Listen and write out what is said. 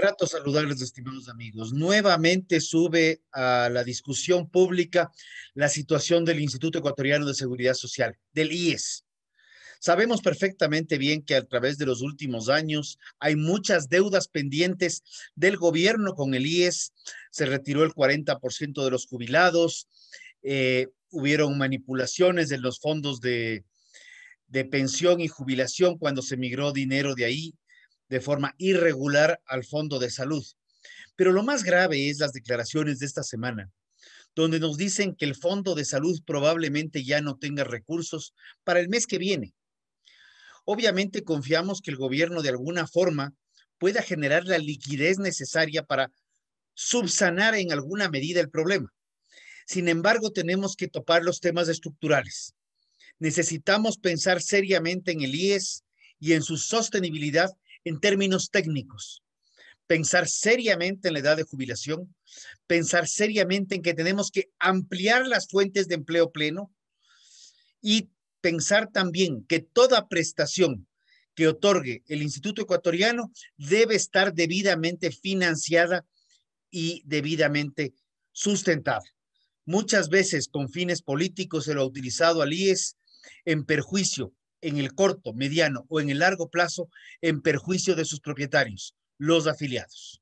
Rato saludarles, estimados amigos. Nuevamente sube a la discusión pública la situación del Instituto Ecuatoriano de Seguridad Social, del IES. Sabemos perfectamente bien que a través de los últimos años hay muchas deudas pendientes del gobierno con el IES. Se retiró el 40% de los jubilados, eh, hubieron manipulaciones en los fondos de, de pensión y jubilación cuando se migró dinero de ahí de forma irregular al Fondo de Salud. Pero lo más grave es las declaraciones de esta semana, donde nos dicen que el Fondo de Salud probablemente ya no tenga recursos para el mes que viene. Obviamente confiamos que el gobierno de alguna forma pueda generar la liquidez necesaria para subsanar en alguna medida el problema. Sin embargo, tenemos que topar los temas estructurales. Necesitamos pensar seriamente en el IES y en su sostenibilidad en términos técnicos. Pensar seriamente en la edad de jubilación, pensar seriamente en que tenemos que ampliar las fuentes de empleo pleno y pensar también que toda prestación que otorgue el Instituto Ecuatoriano debe estar debidamente financiada y debidamente sustentada. Muchas veces con fines políticos se lo ha utilizado al IES en perjuicio en el corto, mediano o en el largo plazo en perjuicio de sus propietarios, los afiliados.